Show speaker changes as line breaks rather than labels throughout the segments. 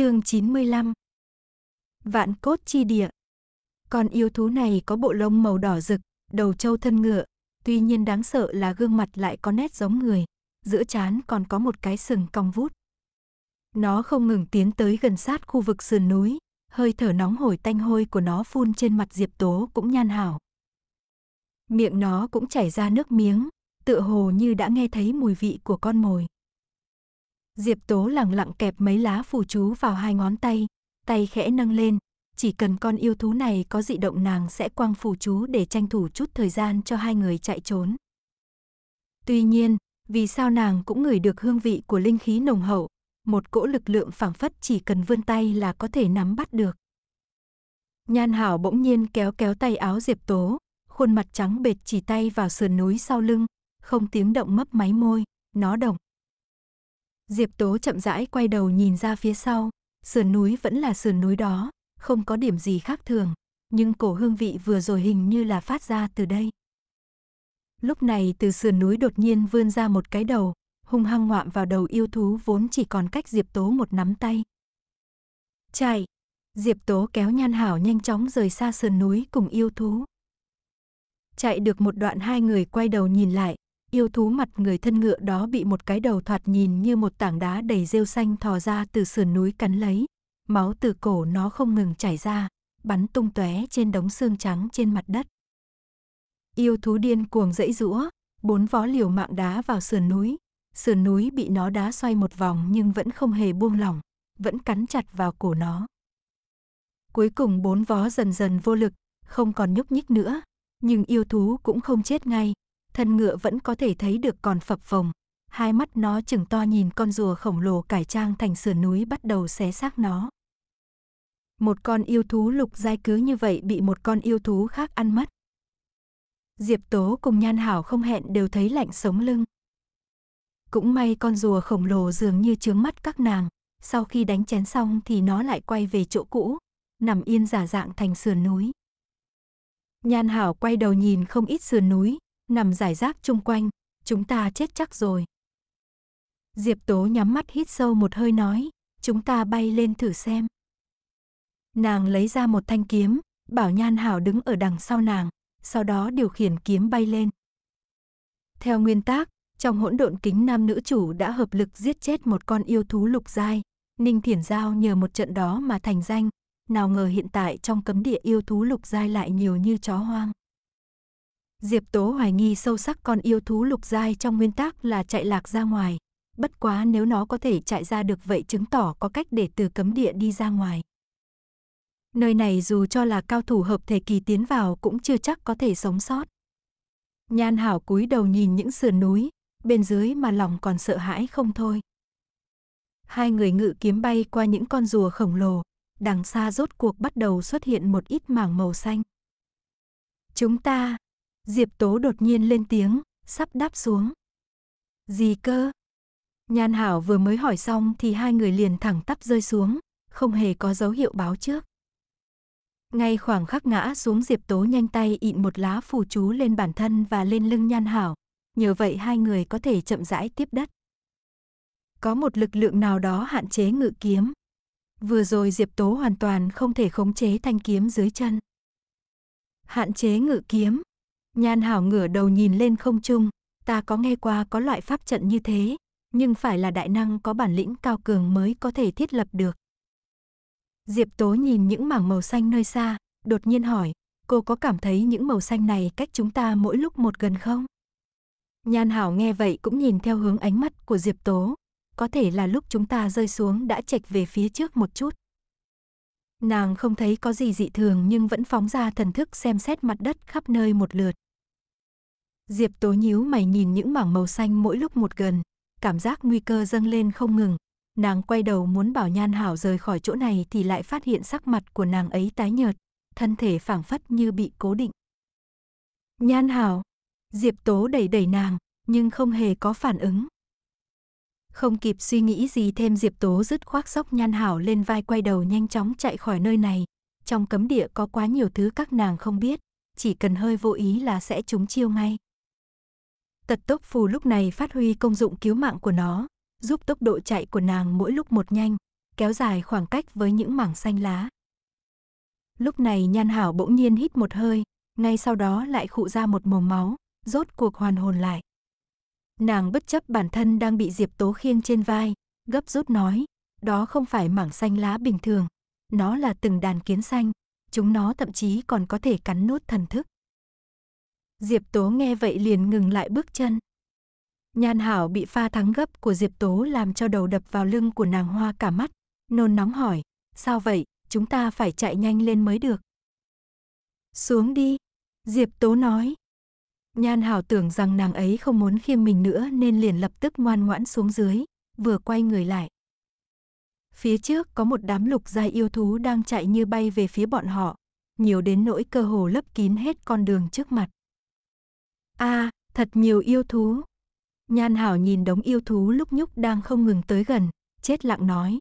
Chương 95 Vạn cốt chi địa Con yêu thú này có bộ lông màu đỏ rực, đầu trâu thân ngựa, tuy nhiên đáng sợ là gương mặt lại có nét giống người, giữa trán còn có một cái sừng cong vút. Nó không ngừng tiến tới gần sát khu vực sườn núi, hơi thở nóng hổi tanh hôi của nó phun trên mặt Diệp Tố cũng nhan hảo. Miệng nó cũng chảy ra nước miếng, tựa hồ như đã nghe thấy mùi vị của con mồi. Diệp Tố lẳng lặng kẹp mấy lá phù chú vào hai ngón tay, tay khẽ nâng lên, chỉ cần con yêu thú này có dị động nàng sẽ quăng phù chú để tranh thủ chút thời gian cho hai người chạy trốn. Tuy nhiên, vì sao nàng cũng ngửi được hương vị của linh khí nồng hậu, một cỗ lực lượng phảng phất chỉ cần vươn tay là có thể nắm bắt được. Nhan Hảo bỗng nhiên kéo kéo tay áo Diệp Tố, khuôn mặt trắng bệt chỉ tay vào sườn núi sau lưng, không tiếng động mấp máy môi, nó động. Diệp Tố chậm rãi quay đầu nhìn ra phía sau, sườn núi vẫn là sườn núi đó, không có điểm gì khác thường, nhưng cổ hương vị vừa rồi hình như là phát ra từ đây. Lúc này từ sườn núi đột nhiên vươn ra một cái đầu, hung hăng ngoạm vào đầu yêu thú vốn chỉ còn cách Diệp Tố một nắm tay. Chạy! Diệp Tố kéo Nhan Hảo nhanh chóng rời xa sườn núi cùng yêu thú. Chạy được một đoạn hai người quay đầu nhìn lại, yêu thú mặt người thân ngựa đó bị một cái đầu thoạt nhìn như một tảng đá đầy rêu xanh thò ra từ sườn núi cắn lấy. Máu từ cổ nó không ngừng chảy ra, bắn tung tóe trên đống xương trắng trên mặt đất. Yêu thú điên cuồng dãy rũa, bốn vó liều mạng đá vào sườn núi. Sườn núi bị nó đá xoay một vòng nhưng vẫn không hề buông lỏng, vẫn cắn chặt vào cổ nó. Cuối cùng bốn vó dần dần vô lực, không còn nhúc nhích nữa, nhưng yêu thú cũng không chết ngay, thân ngựa vẫn có thể thấy được còn phập phồng. Hai mắt nó chừng to nhìn con rùa khổng lồ cải trang thành sườn núi bắt đầu xé xác nó. Một con yêu thú lục giai cứ như vậy bị một con yêu thú khác ăn mất. Diệp Tố cùng Nhan Hảo không hẹn đều thấy lạnh sống lưng. Cũng may con rùa khổng lồ dường như chướng mắt các nàng, sau khi đánh chén xong thì nó lại quay về chỗ cũ, nằm yên giả dạng thành sườn núi. Nhan Hảo quay đầu nhìn không ít sườn núi, nằm rải rác chung quanh, chúng ta chết chắc rồi. Diệp Tố nhắm mắt hít sâu một hơi nói, chúng ta bay lên thử xem. Nàng lấy ra một thanh kiếm, bảo Nhan Hảo đứng ở đằng sau nàng, sau đó điều khiển kiếm bay lên. Theo nguyên tác, trong hỗn độn kính nam nữ chủ đã hợp lực giết chết một con yêu thú lục giai, Ninh Thiển Giao nhờ một trận đó mà thành danh, nào ngờ hiện tại trong cấm địa yêu thú lục giai lại nhiều như chó hoang. Diệp Tố hoài nghi sâu sắc con yêu thú lục giai trong nguyên tắc là chạy lạc ra ngoài. Bất quá nếu nó có thể chạy ra được vậy chứng tỏ có cách để từ cấm địa đi ra ngoài. Nơi này dù cho là cao thủ hợp thể kỳ tiến vào cũng chưa chắc có thể sống sót. Nhan hảo cúi đầu nhìn những sườn núi, bên dưới mà lòng còn sợ hãi không thôi. Hai người ngự kiếm bay qua những con rùa khổng lồ, đằng xa rốt cuộc bắt đầu xuất hiện một ít mảng màu xanh. Chúng ta Diệp Tố đột nhiên lên tiếng, sắp đáp xuống. Gì cơ? Nhan Hảo vừa mới hỏi xong thì hai người liền thẳng tắp rơi xuống, không hề có dấu hiệu báo trước. Ngay khoảng khắc ngã xuống Diệp Tố nhanh tay ịn một lá phù chú lên bản thân và lên lưng Nhan Hảo, nhờ vậy hai người có thể chậm rãi tiếp đất. Có một lực lượng nào đó hạn chế ngự kiếm. Vừa rồi Diệp Tố hoàn toàn không thể khống chế thanh kiếm dưới chân. Hạn chế ngự kiếm, Nhan Hảo ngửa đầu nhìn lên không trung, ta có nghe qua có loại pháp trận như thế, nhưng phải là đại năng có bản lĩnh cao cường mới có thể thiết lập được. Diệp Tố nhìn những mảng màu xanh nơi xa, đột nhiên hỏi, cô có cảm thấy những màu xanh này cách chúng ta mỗi lúc một gần không? Nhan Hảo nghe vậy cũng nhìn theo hướng ánh mắt của Diệp Tố, có thể là lúc chúng ta rơi xuống đã chệch về phía trước một chút. Nàng không thấy có gì dị thường nhưng vẫn phóng ra thần thức xem xét mặt đất khắp nơi một lượt. Diệp Tố nhíu mày nhìn những mảng màu xanh mỗi lúc một gần, cảm giác nguy cơ dâng lên không ngừng. Nàng quay đầu muốn bảo Nhan Hảo rời khỏi chỗ này thì lại phát hiện sắc mặt của nàng ấy tái nhợt, thân thể phảng phất như bị cố định. Nhan Hảo, Diệp Tố đẩy đẩy nàng, nhưng không hề có phản ứng. Không kịp suy nghĩ gì thêm Diệp Tố dứt khoác sốc Nhan Hảo lên vai quay đầu nhanh chóng chạy khỏi nơi này. Trong cấm địa có quá nhiều thứ các nàng không biết, chỉ cần hơi vô ý là sẽ trúng chiêu ngay. Tật tốc phù lúc này phát huy công dụng cứu mạng của nó, giúp tốc độ chạy của nàng mỗi lúc một nhanh, kéo dài khoảng cách với những mảng xanh lá. Lúc này Nhan Hảo bỗng nhiên hít một hơi, ngay sau đó lại khụ ra một mồm máu, rốt cuộc hoàn hồn lại. Nàng bất chấp bản thân đang bị Diệp Tố khiêng trên vai, gấp rút nói, đó không phải mảng xanh lá bình thường, nó là từng đàn kiến xanh, chúng nó thậm chí còn có thể cắn nuốt thần thức. Diệp Tố nghe vậy liền ngừng lại bước chân. Nhan Hảo bị pha thắng gấp của Diệp Tố làm cho đầu đập vào lưng của nàng hoa cả mắt, nôn nóng hỏi, sao vậy, chúng ta phải chạy nhanh lên mới được. Xuống đi, Diệp Tố nói. Nhan Hảo tưởng rằng nàng ấy không muốn khiêm mình nữa nên liền lập tức ngoan ngoãn xuống dưới, vừa quay người lại. Phía trước có một đám lục gia yêu thú đang chạy như bay về phía bọn họ, nhiều đến nỗi cơ hồ lấp kín hết con đường trước mặt a à, thật nhiều yêu thú. Nhan Hảo nhìn đống yêu thú lúc nhúc đang không ngừng tới gần, chết lặng nói.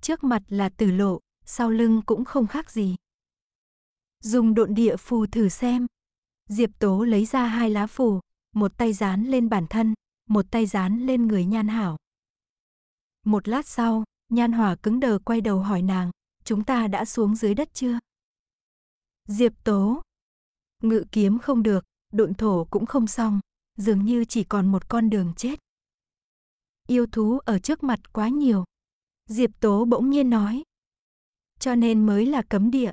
Trước mặt là tử lộ, sau lưng cũng không khác gì. Dùng độn địa phù thử xem. Diệp Tố lấy ra hai lá phù, một tay dán lên bản thân, một tay dán lên người Nhan Hảo. Một lát sau, Nhan Hỏa cứng đờ quay đầu hỏi nàng, chúng ta đã xuống dưới đất chưa? Diệp Tố. Ngự kiếm không được, độn thổ cũng không xong, dường như chỉ còn một con đường chết. Yêu thú ở trước mặt quá nhiều. Diệp Tố bỗng nhiên nói. Cho nên mới là cấm địa.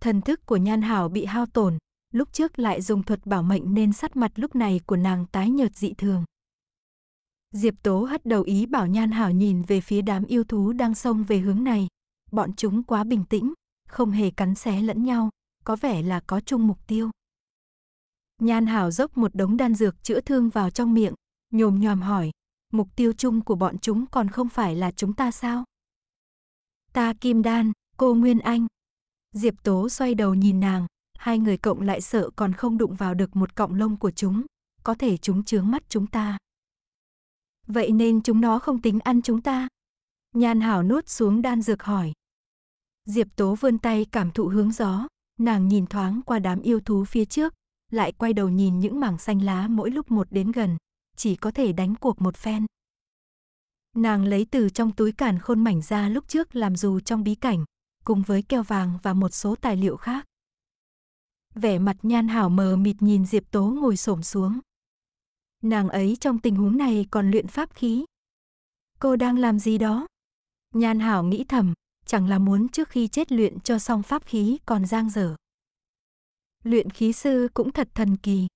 Thần thức của Nhan Hảo bị hao tổn, lúc trước lại dùng thuật bảo mệnh nên sắt mặt lúc này của nàng tái nhợt dị thường. Diệp Tố hất đầu ý bảo Nhan Hảo nhìn về phía đám yêu thú đang xông về hướng này. Bọn chúng quá bình tĩnh, không hề cắn xé lẫn nhau, có vẻ là có chung mục tiêu. Nhan Hảo dốc một đống đan dược chữa thương vào trong miệng, nhồm nhòm hỏi, mục tiêu chung của bọn chúng còn không phải là chúng ta sao? Ta Kim Đan, cô Nguyên Anh. Diệp Tố xoay đầu nhìn nàng, hai người cộng lại sợ còn không đụng vào được một cọng lông của chúng, có thể chúng chướng mắt chúng ta. Vậy nên chúng nó không tính ăn chúng ta. Nhan Hảo nuốt xuống đan dược hỏi. Diệp Tố vươn tay cảm thụ hướng gió, nàng nhìn thoáng qua đám yêu thú phía trước, lại quay đầu nhìn những mảng xanh lá mỗi lúc một đến gần, chỉ có thể đánh cuộc một phen. Nàng lấy từ trong túi cản khôn mảnh ra lúc trước làm dù trong bí cảnh, cùng với keo vàng và một số tài liệu khác. Vẻ mặt nhan hảo mờ mịt nhìn Diệp Tố ngồi xổm xuống. Nàng ấy trong tình huống này còn luyện pháp khí. Cô đang làm gì đó? Nhan hảo nghĩ thầm, chẳng là muốn trước khi chết luyện cho xong pháp khí còn giang dở luyện khí sư cũng thật thần kỳ.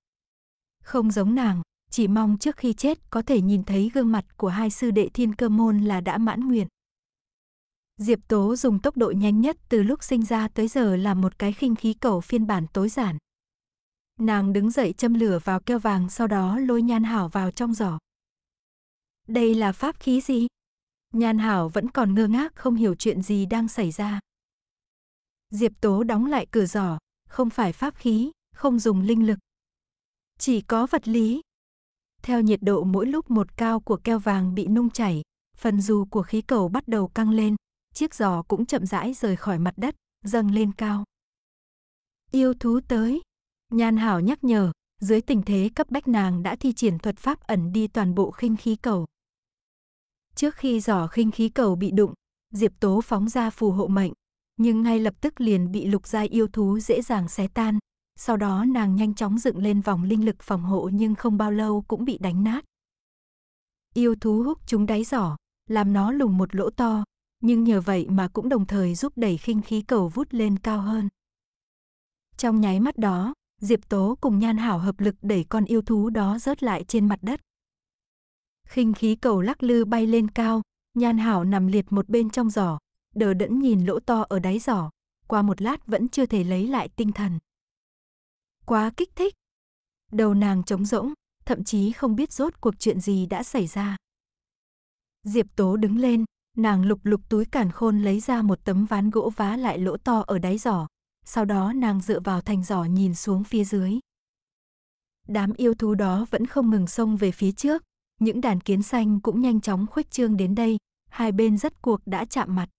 Không giống nàng, chỉ mong trước khi chết có thể nhìn thấy gương mặt của hai sư đệ thiên cơ môn là đã mãn nguyện. Diệp Tố dùng tốc độ nhanh nhất từ lúc sinh ra tới giờ là một cái khinh khí cầu phiên bản tối giản. Nàng đứng dậy châm lửa vào keo vàng sau đó lôi nhan hảo vào trong giỏ. Đây là pháp khí gì? Nhan hảo vẫn còn ngơ ngác không hiểu chuyện gì đang xảy ra. Diệp Tố đóng lại cửa giỏ, không phải pháp khí, không dùng linh lực. Chỉ có vật lý. Theo nhiệt độ mỗi lúc một cao của keo vàng bị nung chảy, phần dù của khí cầu bắt đầu căng lên, chiếc giò cũng chậm rãi rời khỏi mặt đất, dâng lên cao. Yêu thú tới. Nhan Hảo nhắc nhở, dưới tình thế cấp bách nàng đã thi triển thuật pháp ẩn đi toàn bộ khinh khí cầu. Trước khi giỏ khinh khí cầu bị đụng, Diệp Tố phóng ra phù hộ mệnh, nhưng ngay lập tức liền bị lục giai yêu thú dễ dàng xé tan. Sau đó nàng nhanh chóng dựng lên vòng linh lực phòng hộ nhưng không bao lâu cũng bị đánh nát. Yêu thú hút chúng đáy giỏ, làm nó lùng một lỗ to, nhưng nhờ vậy mà cũng đồng thời giúp đẩy khinh khí cầu vút lên cao hơn. Trong nháy mắt đó, Diệp Tố cùng Nhan Hảo hợp lực đẩy con yêu thú đó rớt lại trên mặt đất. Khinh khí cầu lắc lư bay lên cao, Nhan Hảo nằm liệt một bên trong giỏ, đờ đẫn nhìn lỗ to ở đáy giỏ, qua một lát vẫn chưa thể lấy lại tinh thần. Quá kích thích. Đầu nàng trống rỗng, thậm chí không biết rốt cuộc chuyện gì đã xảy ra. Diệp Tố đứng lên, nàng lục lục túi càn khôn lấy ra một tấm ván gỗ vá lại lỗ to ở đáy giỏ, sau đó nàng dựa vào thành giỏ nhìn xuống phía dưới. Đám yêu thú đó vẫn không ngừng xông về phía trước, những đàn kiến xanh cũng nhanh chóng khuếch trương đến đây, hai bên rất cuộc đã chạm mặt.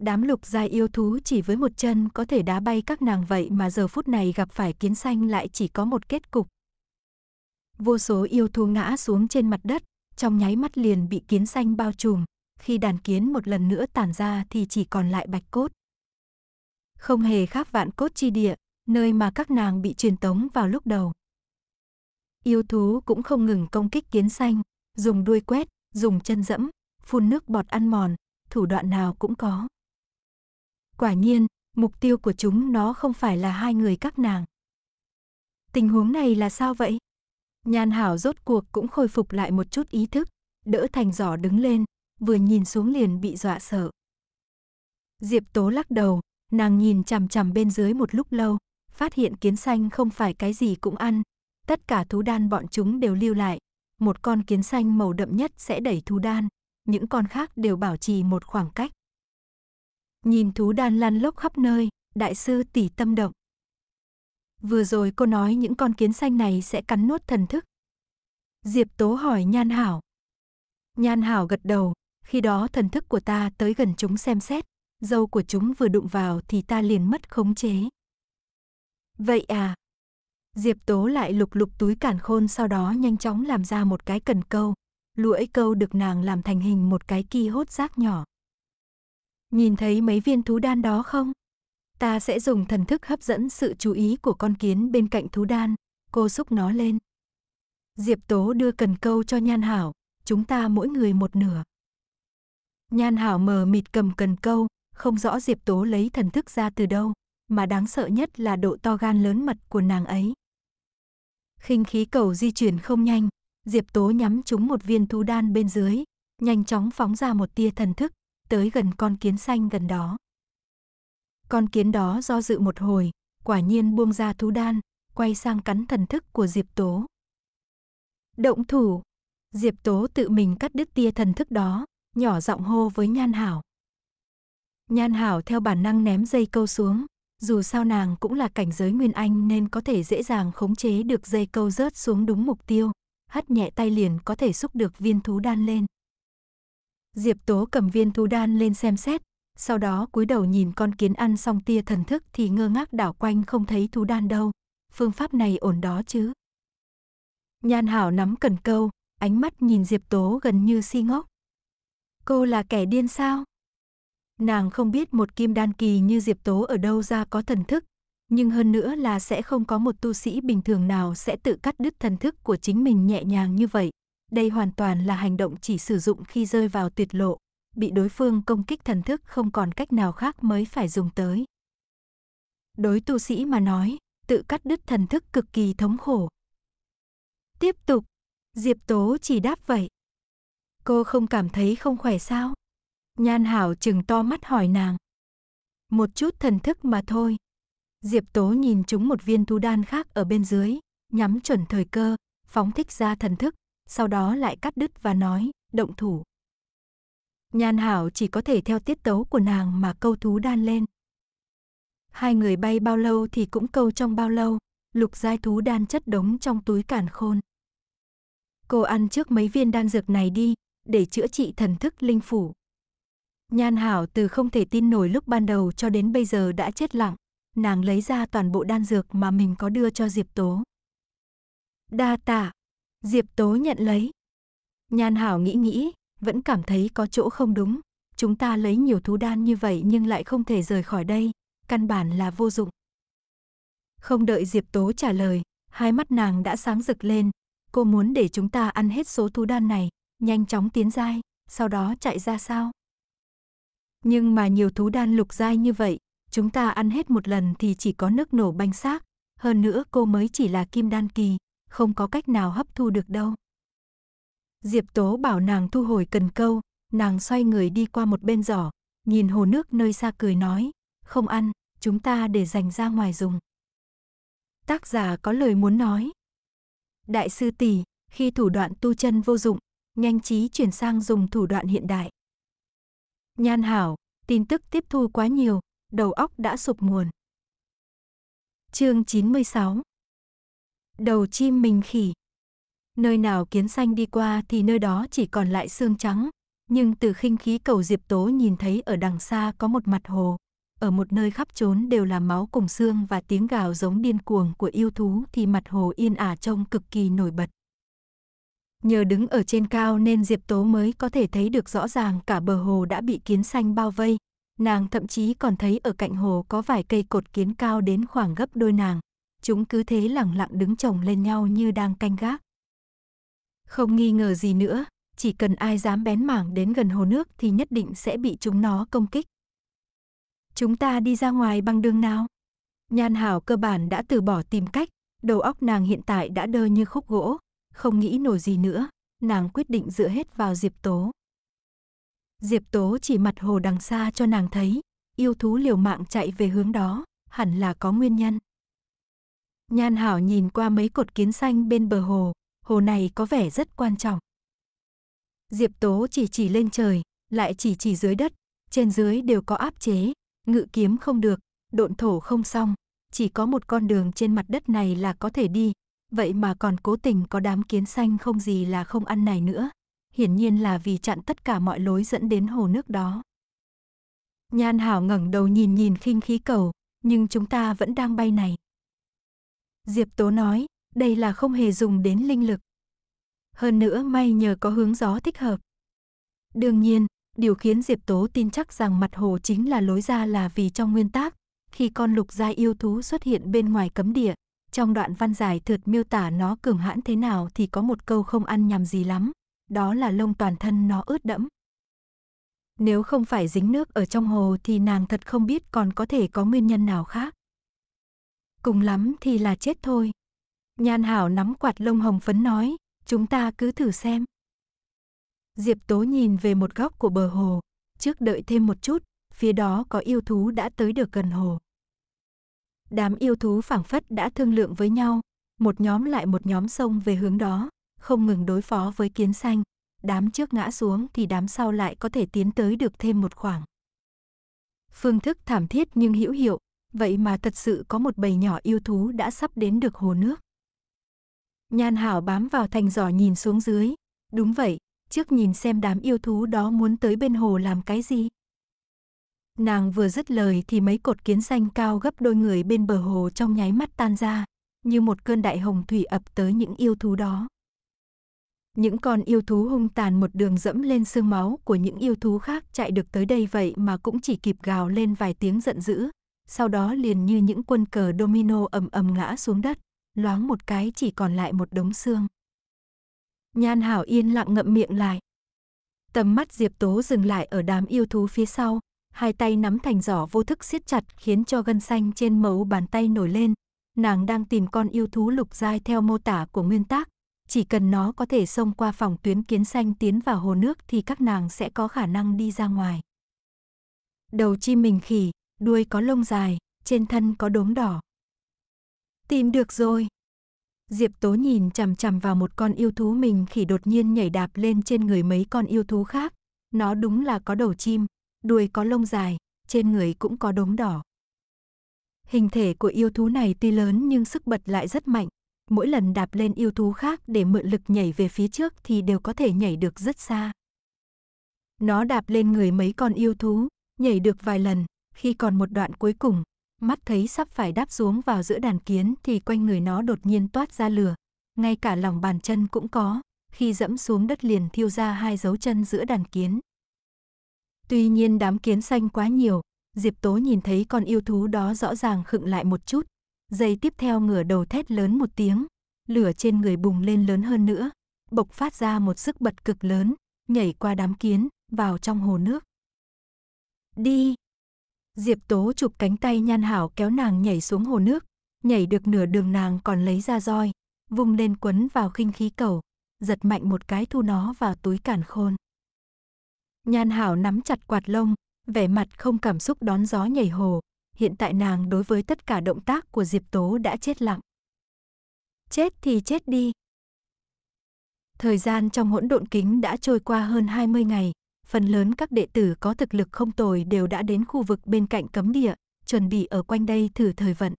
Đám lục gia yêu thú chỉ với một chân có thể đá bay các nàng vậy mà giờ phút này gặp phải kiến xanh lại chỉ có một kết cục. Vô số yêu thú ngã xuống trên mặt đất, trong nháy mắt liền bị kiến xanh bao trùm, khi đàn kiến một lần nữa tản ra thì chỉ còn lại bạch cốt. Không hề khác vạn cốt chi địa, nơi mà các nàng bị truyền tống vào lúc đầu. Yêu thú cũng không ngừng công kích kiến xanh, dùng đuôi quét, dùng chân dẫm, phun nước bọt ăn mòn, thủ đoạn nào cũng có. Quả nhiên, mục tiêu của chúng nó không phải là hai người các nàng. Tình huống này là sao vậy? Nhan Hảo rốt cuộc cũng khôi phục lại một chút ý thức, đỡ thành giỏ đứng lên, vừa nhìn xuống liền bị dọa sợ. Diệp Tố lắc đầu, nàng nhìn chằm chằm bên dưới một lúc lâu, phát hiện kiến xanh không phải cái gì cũng ăn, tất cả thú đan bọn chúng đều lưu lại, một con kiến xanh màu đậm nhất sẽ đẩy thú đan, những con khác đều bảo trì một khoảng cách. Nhìn thú đan lăn lốc khắp nơi, đại sư tỷ tâm động. Vừa rồi cô nói những con kiến xanh này sẽ cắn nuốt thần thức. Diệp Tố hỏi Nhan Hảo. Nhan Hảo gật đầu, khi đó thần thức của ta tới gần chúng xem xét, dâu của chúng vừa đụng vào thì ta liền mất khống chế. Vậy à? Diệp Tố lại lục lục túi cản khôn sau đó nhanh chóng làm ra một cái cần câu. Lũi câu được nàng làm thành hình một cái ki hốt rác nhỏ. Nhìn thấy mấy viên thú đan đó không? Ta sẽ dùng thần thức hấp dẫn sự chú ý của con kiến bên cạnh thú đan, cô xúc nó lên. Diệp Tố đưa cần câu cho Nhan Hảo, chúng ta mỗi người một nửa. Nhan Hảo mờ mịt cầm cần câu, không rõ Diệp Tố lấy thần thức ra từ đâu, mà đáng sợ nhất là độ to gan lớn mật của nàng ấy. Khinh khí cầu di chuyển không nhanh, Diệp Tố nhắm trúng một viên thú đan bên dưới, nhanh chóng phóng ra một tia thần thức, tới gần con kiến xanh gần đó. Con kiến đó do dự một hồi, quả nhiên buông ra thú đan, quay sang cắn thần thức của Diệp Tố. Động thủ! Diệp Tố tự mình cắt đứt tia thần thức đó, nhỏ giọng hô với Nhan Hảo. Nhan Hảo theo bản năng ném dây câu xuống, dù sao nàng cũng là cảnh giới nguyên anh nên có thể dễ dàng khống chế được dây câu rớt xuống đúng mục tiêu, hất nhẹ tay liền có thể xúc được viên thú đan lên. Diệp Tố cầm viên thú đan lên xem xét, sau đó cúi đầu nhìn con kiến ăn xong tia thần thức thì ngơ ngác đảo quanh không thấy thú đan đâu. Phương pháp này ổn đó chứ. Nhan Hảo nắm cần câu, ánh mắt nhìn Diệp Tố gần như si ngốc. Cô là kẻ điên sao? Nàng không biết một kim đan kỳ như Diệp Tố ở đâu ra có thần thức, nhưng hơn nữa là sẽ không có một tu sĩ bình thường nào sẽ tự cắt đứt thần thức của chính mình nhẹ nhàng như vậy, đây hoàn toàn là hành động chỉ sử dụng khi rơi vào tuyệt lộ, bị đối phương công kích thần thức không còn cách nào khác mới phải dùng tới. Đối tu sĩ mà nói, tự cắt đứt thần thức cực kỳ thống khổ. Tiếp tục, Diệp Tố chỉ đáp vậy. Cô không cảm thấy không khỏe sao? Nhan Hảo chừng to mắt hỏi nàng. Một chút thần thức mà thôi. Diệp Tố nhìn chúng một viên tu đan khác ở bên dưới, nhắm chuẩn thời cơ, phóng thích ra thần thức, sau đó lại cắt đứt và nói, động thủ. Nhan Hảo chỉ có thể theo tiết tấu của nàng mà câu thú đan lên. Hai người bay bao lâu thì cũng câu trong bao lâu, lục giai thú đan chất đống trong túi càn khôn. Cô ăn trước mấy viên đan dược này đi, để chữa trị thần thức linh phủ. Nhan Hảo từ không thể tin nổi lúc ban đầu cho đến bây giờ đã chết lặng, nàng lấy ra toàn bộ đan dược mà mình có đưa cho Diệp Tố. Đa tạ, Diệp Tố nhận lấy. Nhan Hảo nghĩ nghĩ, vẫn cảm thấy có chỗ không đúng. Chúng ta lấy nhiều thú đan như vậy nhưng lại không thể rời khỏi đây, căn bản là vô dụng. Không đợi Diệp Tố trả lời, hai mắt nàng đã sáng rực lên. Cô muốn để chúng ta ăn hết số thú đan này, nhanh chóng tiến giai, sau đó chạy ra sao? Nhưng mà nhiều thú đan lục giai như vậy, chúng ta ăn hết một lần thì chỉ có nước nổ banh xác, hơn nữa cô mới chỉ là kim đan kỳ, không có cách nào hấp thu được đâu. Diệp Tố bảo nàng thu hồi cần câu, nàng xoay người đi qua một bên giỏ, nhìn hồ nước nơi xa cười nói, không ăn, chúng ta để dành ra ngoài dùng. Tác giả có lời muốn nói. Đại sư tỷ, khi thủ đoạn tu chân vô dụng, nhanh trí chuyển sang dùng thủ đoạn hiện đại. Nhan hảo, tin tức tiếp thu quá nhiều, đầu óc đã sụp nguồn. Chương 96 đầu chim mình khỉ. Nơi nào kiến xanh đi qua thì nơi đó chỉ còn lại xương trắng, nhưng từ khinh khí cầu Diệp Tố nhìn thấy ở đằng xa có một mặt hồ, ở một nơi khắp trốn đều là máu cùng xương và tiếng gào giống điên cuồng của yêu thú thì mặt hồ yên ả trông cực kỳ nổi bật. Nhờ đứng ở trên cao nên Diệp Tố mới có thể thấy được rõ ràng cả bờ hồ đã bị kiến xanh bao vây. Nàng thậm chí còn thấy ở cạnh hồ có vài cây cột kiến cao đến khoảng gấp đôi nàng chúng cứ thế lẳng lặng đứng chồng lên nhau như đang canh gác. Không nghi ngờ gì nữa, chỉ cần ai dám bén mảng đến gần hồ nước thì nhất định sẽ bị chúng nó công kích. Chúng ta đi ra ngoài bằng đường nào? Nhan Hảo cơ bản đã từ bỏ tìm cách, đầu óc nàng hiện tại đã đơ như khúc gỗ, không nghĩ nổi gì nữa, nàng quyết định dựa hết vào Diệp Tố. Diệp Tố chỉ mặt hồ đằng xa cho nàng thấy, yêu thú liều mạng chạy về hướng đó, hẳn là có nguyên nhân. Nhan Hảo nhìn qua mấy cột kiến xanh bên bờ hồ, hồ này có vẻ rất quan trọng. Diệp Tố chỉ chỉ lên trời, lại chỉ chỉ dưới đất, trên dưới đều có áp chế, ngự kiếm không được, độn thổ không xong, chỉ có một con đường trên mặt đất này là có thể đi, vậy mà còn cố tình có đám kiến xanh không gì là không ăn này nữa. Hiển nhiên là vì chặn tất cả mọi lối dẫn đến hồ nước đó. Nhan Hảo ngẩng đầu nhìn nhìn khinh khí cầu, nhưng chúng ta vẫn đang bay này. Diệp Tố nói, đây là không hề dùng đến linh lực. Hơn nữa may nhờ có hướng gió thích hợp. Đương nhiên, điều khiến Diệp Tố tin chắc rằng mặt hồ chính là lối ra là vì trong nguyên tác, khi con lục gia yêu thú xuất hiện bên ngoài cấm địa, trong đoạn văn giải thượt miêu tả nó cường hãn thế nào thì có một câu không ăn nhằm gì lắm, đó là lông toàn thân nó ướt đẫm. Nếu không phải dính nước ở trong hồ thì nàng thật không biết còn có thể có nguyên nhân nào khác cùng lắm thì là chết thôi. Nhan Hảo nắm quạt lông hồng phấn nói, chúng ta cứ thử xem. Diệp Tố nhìn về một góc của bờ hồ, trước đợi thêm một chút, phía đó có yêu thú đã tới được gần hồ. Đám yêu thú phảng phất đã thương lượng với nhau, một nhóm lại một nhóm sông về hướng đó, không ngừng đối phó với kiến xanh, đám trước ngã xuống thì đám sau lại có thể tiến tới được thêm một khoảng. Phương thức thảm thiết nhưng hữu hiệu, Vậy mà thật sự có một bầy nhỏ yêu thú đã sắp đến được hồ nước. Nhan Hảo bám vào thành giỏ nhìn xuống dưới. Đúng vậy, trước nhìn xem đám yêu thú đó muốn tới bên hồ làm cái gì. Nàng vừa dứt lời thì mấy cột kiến xanh cao gấp đôi người bên bờ hồ trong nháy mắt tan ra, như một cơn đại hồng thủy ập tới những yêu thú đó. Những con yêu thú hung tàn một đường dẫm lên sương máu của những yêu thú khác chạy được tới đây vậy mà cũng chỉ kịp gào lên vài tiếng giận dữ, sau đó liền như những quân cờ domino ầm ầm ngã xuống đất, loáng một cái chỉ còn lại một đống xương. Nhan Hảo yên lặng ngậm miệng lại. Tầm mắt Diệp Tố dừng lại ở đám yêu thú phía sau, hai tay nắm thành giỏ vô thức siết chặt khiến cho gân xanh trên mấu bàn tay nổi lên. Nàng đang tìm con yêu thú lục giai theo mô tả của nguyên tác, chỉ cần nó có thể xông qua phòng tuyến kiến xanh tiến vào hồ nước thì các nàng sẽ có khả năng đi ra ngoài. Đầu chim mình khỉ, đuôi có lông dài, trên thân có đốm đỏ. Tìm được rồi. Diệp Tố nhìn chằm chằm vào một con yêu thú mình khỉ đột nhiên nhảy đạp lên trên người mấy con yêu thú khác. Nó đúng là có đầu chim, đuôi có lông dài, trên người cũng có đốm đỏ. Hình thể của yêu thú này tuy lớn nhưng sức bật lại rất mạnh. Mỗi lần đạp lên yêu thú khác để mượn lực nhảy về phía trước thì đều có thể nhảy được rất xa. Nó đạp lên người mấy con yêu thú, nhảy được vài lần, khi còn một đoạn cuối cùng, mắt thấy sắp phải đáp xuống vào giữa đàn kiến thì quanh người nó đột nhiên toát ra lửa. Ngay cả lòng bàn chân cũng có, khi dẫm xuống đất liền thiêu ra hai dấu chân giữa đàn kiến. Tuy nhiên đám kiến xanh quá nhiều, Diệp Tố nhìn thấy con yêu thú đó rõ ràng khựng lại một chút. Giây tiếp theo ngửa đầu thét lớn một tiếng, lửa trên người bùng lên lớn hơn nữa, bộc phát ra một sức bật cực lớn, nhảy qua đám kiến, vào trong hồ nước. Đi! Diệp Tố chụp cánh tay Nhan Hảo kéo nàng nhảy xuống hồ nước, nhảy được nửa đường nàng còn lấy ra roi, vung lên quấn vào khinh khí cầu, giật mạnh một cái thu nó vào túi cản khôn. Nhan Hảo nắm chặt quạt lông, vẻ mặt không cảm xúc đón gió nhảy hồ, hiện tại nàng đối với tất cả động tác của Diệp Tố đã chết lặng. Chết thì chết đi. Thời gian trong hỗn độn kính đã trôi qua hơn 20 ngày, phần lớn các đệ tử có thực lực không tồi đều đã đến khu vực bên cạnh cấm địa, chuẩn bị ở quanh đây thử thời vận.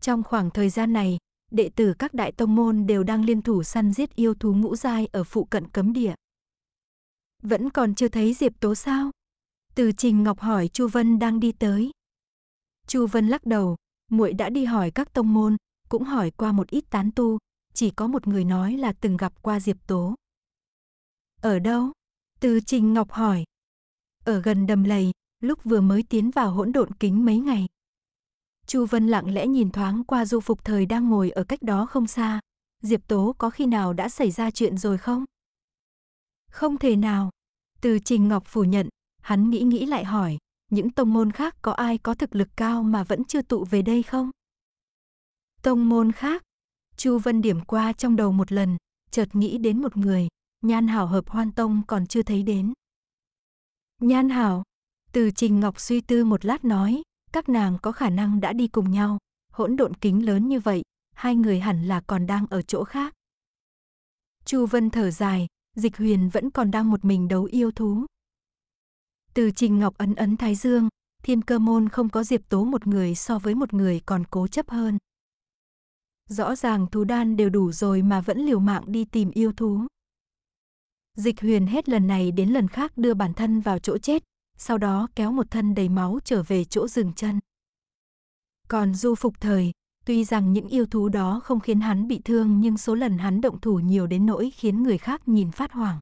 Trong khoảng thời gian này, đệ tử các đại tông môn đều đang liên thủ săn giết yêu thú ngũ giai ở phụ cận cấm địa. Vẫn còn chưa thấy Diệp Tố sao? Từ Trình Ngọc hỏi Chu Vân đang đi tới. Chu Vân lắc đầu, muội đã đi hỏi các tông môn, cũng hỏi qua một ít tán tu, chỉ có một người nói là từng gặp qua Diệp Tố. Ở đâu? Từ Trình Ngọc hỏi. Ở gần đầm lầy, lúc vừa mới tiến vào hỗn độn kính mấy ngày. Chu Vân lặng lẽ nhìn thoáng qua Du Phục Thời đang ngồi ở cách đó không xa. Diệp Tố có khi nào đã xảy ra chuyện rồi không? Không thể nào. Từ Trình Ngọc phủ nhận, hắn nghĩ nghĩ lại hỏi, những tông môn khác có ai có thực lực cao mà vẫn chưa tụ về đây không? Tông môn khác? Chu Vân điểm qua trong đầu một lần, chợt nghĩ đến một người, Nhan Hảo hợp hoan tông còn chưa thấy đến. Nhan Hảo, từ Trình Ngọc suy tư một lát nói, các nàng có khả năng đã đi cùng nhau, hỗn độn kính lớn như vậy, hai người hẳn là còn đang ở chỗ khác. Chu Vân thở dài, Dịch Huyền vẫn còn đang một mình đấu yêu thú. Từ Trình Ngọc ấn ấn Thái Dương, Thiên Cơ môn không có Diệp Tố một người so với một người còn cố chấp hơn. Rõ ràng thú đan đều đủ rồi mà vẫn liều mạng đi tìm yêu thú. Dịch huyền hết lần này đến lần khác đưa bản thân vào chỗ chết, sau đó kéo một thân đầy máu trở về chỗ dừng chân. Còn du phục thời, tuy rằng những yêu thú đó không khiến hắn bị thương nhưng số lần hắn động thủ nhiều đến nỗi khiến người khác nhìn phát hoảng.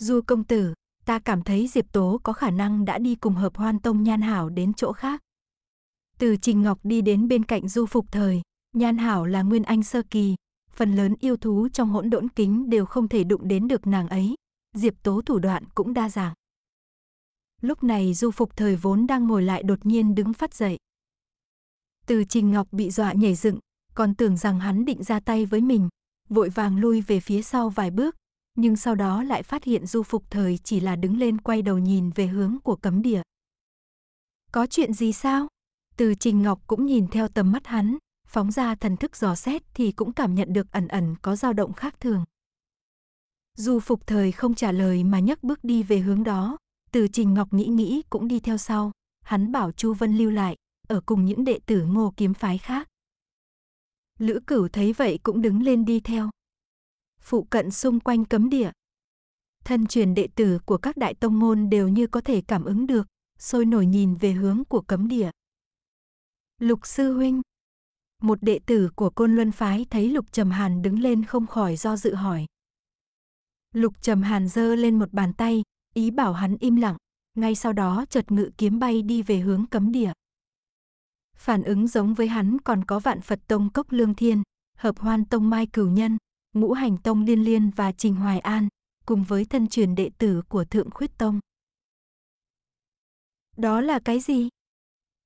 Du công tử, ta cảm thấy Diệp Tố có khả năng đã đi cùng hợp hoan tông Nhan Hảo đến chỗ khác. Từ Trình Ngọc đi đến bên cạnh du phục thời, Nhan Hảo là nguyên anh sơ kỳ, phần lớn yêu thú trong hỗn độn kính đều không thể đụng đến được nàng ấy. Diệp Tố thủ đoạn cũng đa dạng. Lúc này Du Phục Thời vốn đang ngồi lại đột nhiên đứng phát dậy. Từ Trình Ngọc bị dọa nhảy dựng, còn tưởng rằng hắn định ra tay với mình, vội vàng lui về phía sau vài bước, nhưng sau đó lại phát hiện Du Phục Thời chỉ là đứng lên quay đầu nhìn về hướng của cấm địa. Có chuyện gì sao? Từ Trình Ngọc cũng nhìn theo tầm mắt hắn, phóng ra thần thức dò xét thì cũng cảm nhận được ẩn ẩn có dao động khác thường. Dù phục thời không trả lời mà nhấc bước đi về hướng đó, từ Trình Ngọc nghĩ nghĩ cũng đi theo sau, hắn bảo Chu Vân lưu lại, ở cùng những đệ tử ngô kiếm phái khác. Lữ cửu thấy vậy cũng đứng lên đi theo. Phụ cận xung quanh cấm địa. Thân truyền đệ tử của các đại tông môn đều như có thể cảm ứng được, sôi nổi nhìn về hướng của cấm địa. Lục sư huynh, một đệ tử của Côn Luân Phái thấy Lục Trầm Hàn đứng lên không khỏi do dự hỏi. Lục Trầm Hàn giơ lên một bàn tay, ý bảo hắn im lặng, ngay sau đó chợt ngự kiếm bay đi về hướng cấm địa. Phản ứng giống với hắn còn có vạn Phật Tông Cốc Lương Thiên, Hợp Hoan Tông Mai Cửu Nhân, Ngũ Hành Tông Liên Liên và Trình Hoài An, cùng với thân truyền đệ tử của Thượng Khuyết Tông. Đó là cái gì?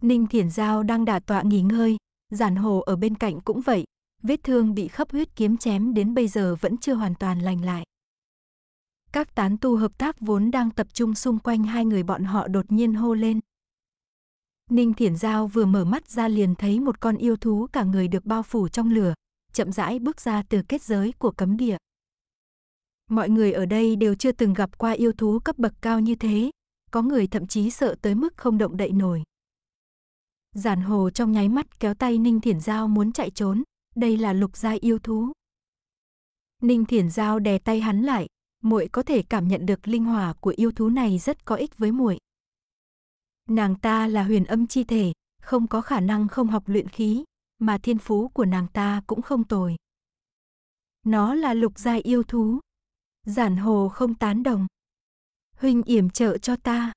Ninh Thiển Giao đang đả tọa nghỉ ngơi, Giản hồ ở bên cạnh cũng vậy, vết thương bị khắp huyết kiếm chém đến bây giờ vẫn chưa hoàn toàn lành lại. Các tán tu hợp tác vốn đang tập trung xung quanh hai người bọn họ đột nhiên hô lên. Ninh Thiển Giao vừa mở mắt ra liền thấy một con yêu thú cả người được bao phủ trong lửa, chậm rãi bước ra từ kết giới của cấm địa. Mọi người ở đây đều chưa từng gặp qua yêu thú cấp bậc cao như thế, có người thậm chí sợ tới mức không động đậy nổi. Giản hồ trong nháy mắt kéo tay Ninh Thiển Giao muốn chạy trốn, đây là lục gia yêu thú. Ninh Thiển Giao đè tay hắn lại, muội có thể cảm nhận được linh hỏa của yêu thú này rất có ích với muội. Nàng ta là huyền âm chi thể, không có khả năng không học luyện khí, mà thiên phú của nàng ta cũng không tồi. Nó là lục gia yêu thú. Giản hồ không tán đồng. Huynh yểm trợ cho ta.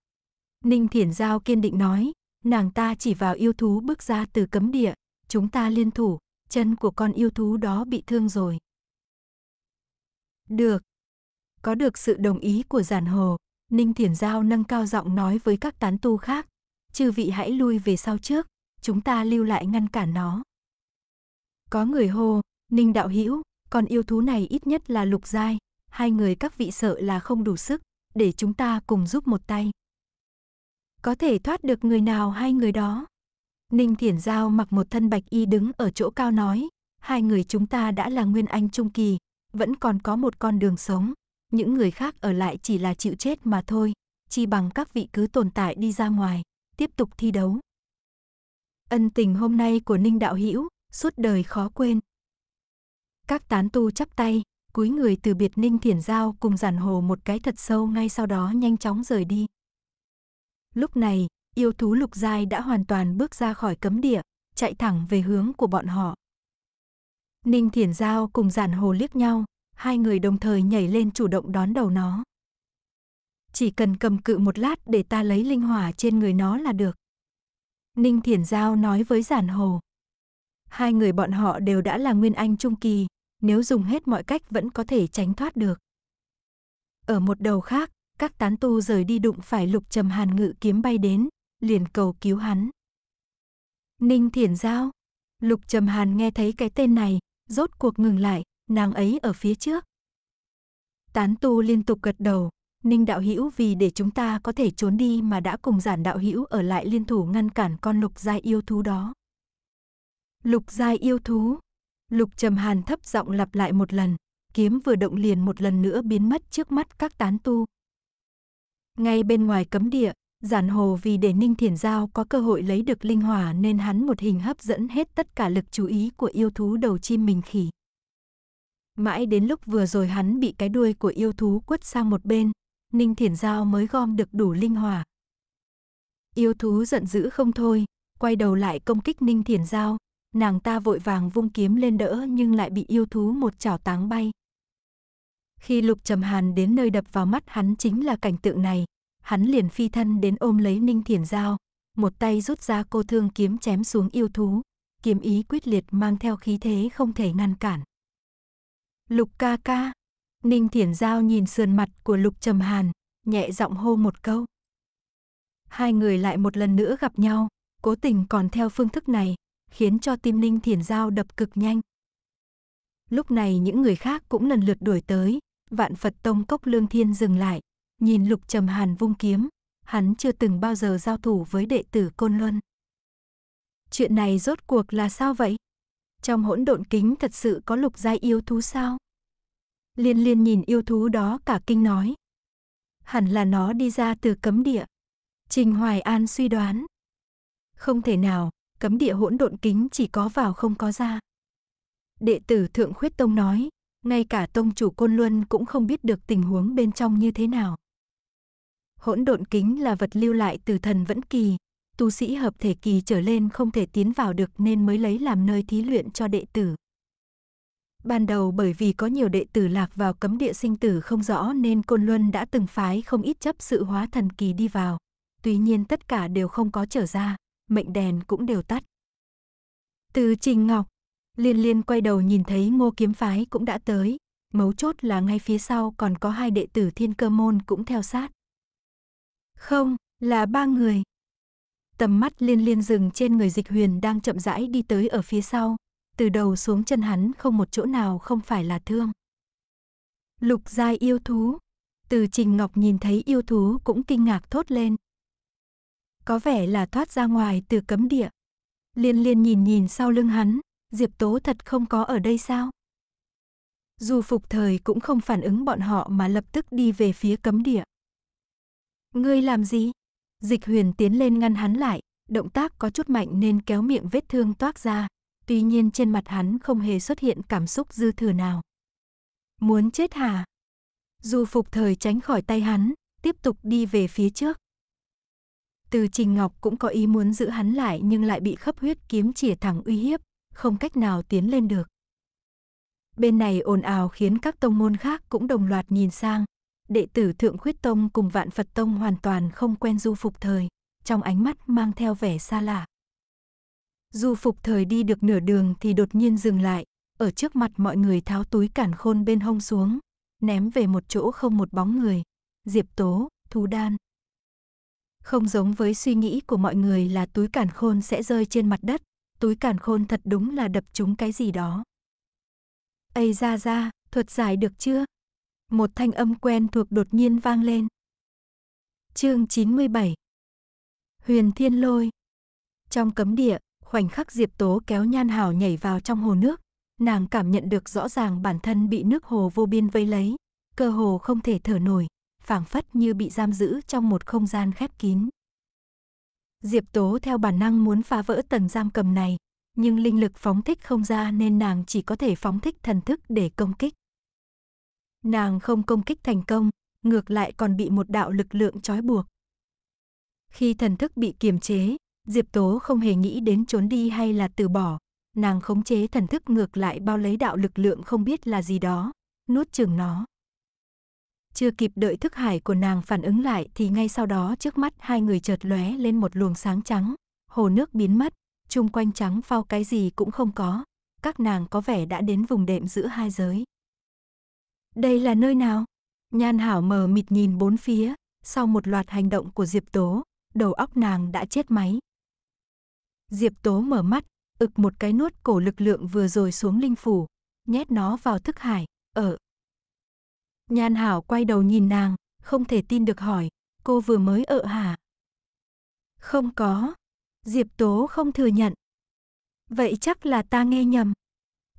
Ninh Thiển Giao kiên định nói, nàng ta chỉ vào yêu thú bước ra từ cấm địa, chúng ta liên thủ, chân của con yêu thú đó bị thương rồi. Được. Có được sự đồng ý của giản hồ, Ninh Thiển Giao nâng cao giọng nói với các tán tu khác, chư vị hãy lui về sau trước, chúng ta lưu lại ngăn cản nó. Có người hô, Ninh Đạo Hữu con yêu thú này ít nhất là lục giai, hai người các vị sợ là không đủ sức, để chúng ta cùng giúp một tay có thể thoát được người nào hay người đó. Ninh Thiển Giao mặc một thân bạch y đứng ở chỗ cao nói, hai người chúng ta đã là nguyên anh trung kỳ, vẫn còn có một con đường sống, những người khác ở lại chỉ là chịu chết mà thôi, chi bằng các vị cứ tồn tại đi ra ngoài, tiếp tục thi đấu. Ân tình hôm nay của Ninh Đạo Hữu suốt đời khó quên. Các tán tu chắp tay, cúi người từ biệt Ninh Thiển Giao cùng giản hồ một cái thật sâu ngay sau đó nhanh chóng rời đi. Lúc này, yêu thú lục giai đã hoàn toàn bước ra khỏi cấm địa, chạy thẳng về hướng của bọn họ. Ninh Thiển Giao cùng Giản Hồ liếc nhau, hai người đồng thời nhảy lên chủ động đón đầu nó. Chỉ cần cầm cự một lát để ta lấy linh hỏa trên người nó là được. Ninh Thiển Giao nói với Giản Hồ. Hai người bọn họ đều đã là nguyên anh trung kỳ, nếu dùng hết mọi cách vẫn có thể tránh thoát được. Ở một đầu khác, các tán tu rời đi đụng phải lục trầm hàn ngự kiếm bay đến, liền cầu cứu hắn. Ninh Thiển Giao, lục trầm hàn nghe thấy cái tên này, rốt cuộc ngừng lại, nàng ấy ở phía trước. Tán tu liên tục gật đầu, Ninh Đạo Hữu vì để chúng ta có thể trốn đi mà đã cùng giản Đạo Hữu ở lại liên thủ ngăn cản con lục giai yêu thú đó. Lục giai yêu thú, lục trầm hàn thấp giọng lặp lại một lần, kiếm vừa động liền một lần nữa biến mất trước mắt các tán tu, ngay bên ngoài cấm địa, giản hồ vì để Ninh Thiển Giao có cơ hội lấy được linh hỏa nên hắn một hình hấp dẫn hết tất cả lực chú ý của yêu thú đầu chim mình khỉ. Mãi đến lúc vừa rồi hắn bị cái đuôi của yêu thú quất sang một bên, Ninh Thiển Giao mới gom được đủ linh hỏa. Yêu thú giận dữ không thôi, quay đầu lại công kích Ninh Thiển Giao, nàng ta vội vàng vung kiếm lên đỡ nhưng lại bị yêu thú một chảo táng bay. Khi Lục Trầm Hàn đến nơi đập vào mắt hắn chính là cảnh tượng này, hắn liền phi thân đến ôm lấy Ninh Thiển Giao, một tay rút ra cô thương kiếm chém xuống yêu thú, kiếm ý quyết liệt mang theo khí thế không thể ngăn cản. Lục ca ca, Ninh Thiển Giao nhìn sườn mặt của Lục Trầm Hàn, nhẹ giọng hô một câu. Hai người lại một lần nữa gặp nhau, cố tình còn theo phương thức này, khiến cho tim Ninh Thiển Giao đập cực nhanh. Lúc này những người khác cũng lần lượt đuổi tới, vạn Phật Tông Cốc Lương Thiên dừng lại, nhìn Lục Trầm Hàn vung kiếm, hắn chưa từng bao giờ giao thủ với đệ tử Côn Luân. Chuyện này rốt cuộc là sao vậy? Trong hỗn độn kính thật sự có lục giai yêu thú sao? Liên liên nhìn yêu thú đó cả kinh nói. Hẳn là nó đi ra từ cấm địa. Trình Hoài An suy đoán. Không thể nào, cấm địa hỗn độn kính chỉ có vào không có ra. Đệ tử Thượng Khuyết Tông nói, ngay cả tông chủ Côn Luân cũng không biết được tình huống bên trong như thế nào. Hỗn độn kính là vật lưu lại từ thần vẫn kỳ, tu sĩ hợp thể kỳ trở lên không thể tiến vào được nên mới lấy làm nơi thí luyện cho đệ tử. Ban đầu bởi vì có nhiều đệ tử lạc vào cấm địa sinh tử không rõ nên Côn Luân đã từng phái không ít chấp sự hóa thần kỳ đi vào. Tuy nhiên tất cả đều không có trở ra, mệnh đèn cũng đều tắt. Từ Trình Ngọc, Liên liên quay đầu nhìn thấy ngô kiếm phái cũng đã tới, mấu chốt là ngay phía sau còn có hai đệ tử thiên cơ môn cũng theo sát. Không, là ba người. Tầm mắt liên liên dừng trên người dịch huyền đang chậm rãi đi tới ở phía sau, từ đầu xuống chân hắn không một chỗ nào không phải là thương. Lục giai yêu thú. Từ Trình Ngọc nhìn thấy yêu thú cũng kinh ngạc thốt lên. Có vẻ là thoát ra ngoài từ cấm địa. Liên liên nhìn nhìn sau lưng hắn, Diệp Tố thật không có ở đây sao? Dù phục thời cũng không phản ứng bọn họ mà lập tức đi về phía cấm địa. Ngươi làm gì? Dịch huyền tiến lên ngăn hắn lại, động tác có chút mạnh nên kéo miệng vết thương toát ra, tuy nhiên trên mặt hắn không hề xuất hiện cảm xúc dư thừa nào. Muốn chết hả? Dù phục thời tránh khỏi tay hắn, tiếp tục đi về phía trước. Từ Trình Ngọc cũng có ý muốn giữ hắn lại nhưng lại bị khắp huyết kiếm chìa thẳng uy hiếp, không cách nào tiến lên được. Bên này ồn ào khiến các tông môn khác cũng đồng loạt nhìn sang. Đệ tử Thượng Khuyết Tông cùng Vạn Phật Tông hoàn toàn không quen du phục thời, trong ánh mắt mang theo vẻ xa lạ. Du phục thời đi được nửa đường thì đột nhiên dừng lại, ở trước mặt mọi người tháo túi cản khôn bên hông xuống, ném về một chỗ không một bóng người. Diệp Tố, Thú Đan. Không giống với suy nghĩ của mọi người là túi cản khôn sẽ rơi trên mặt đất, túi càn khôn thật đúng là đập trúng cái gì đó. Ây ra ra, thuật giải được chưa? Một thanh âm quen thuộc đột nhiên vang lên. Chương 97 Huyền Thiên Lôi Trong cấm địa, khoảnh khắc Diệp Tố kéo Nhan Hảo nhảy vào trong hồ nước, nàng cảm nhận được rõ ràng bản thân bị nước hồ vô biên vây lấy, cơ hồ không thể thở nổi, phảng phất như bị giam giữ trong một không gian khép kín. Diệp Tố theo bản năng muốn phá vỡ tầng giam cầm này, nhưng linh lực phóng thích không ra nên nàng chỉ có thể phóng thích thần thức để công kích. Nàng không công kích thành công, ngược lại còn bị một đạo lực lượng trói buộc. Khi thần thức bị kiềm chế, Diệp Tố không hề nghĩ đến trốn đi hay là từ bỏ, nàng khống chế thần thức ngược lại bao lấy đạo lực lượng không biết là gì đó, nuốt chừng nó. Chưa kịp đợi thức hải của nàng phản ứng lại thì ngay sau đó trước mắt hai người chợt lóe lên một luồng sáng trắng, hồ nước biến mất, chung quanh trắng phao cái gì cũng không có. Các nàng có vẻ đã đến vùng đệm giữa hai giới. Đây là nơi nào? Nhan Hảo mờ mịt nhìn bốn phía, sau một loạt hành động của Diệp Tố, đầu óc nàng đã chết máy. Diệp Tố mở mắt, ực một cái nuốt cổ lực lượng vừa rồi xuống linh phủ, nhét nó vào thức hải, ở Nhan Hảo quay đầu nhìn nàng, không thể tin được hỏi, cô vừa mới ở hả? Không có. Diệp Tố không thừa nhận. Vậy chắc là ta nghe nhầm.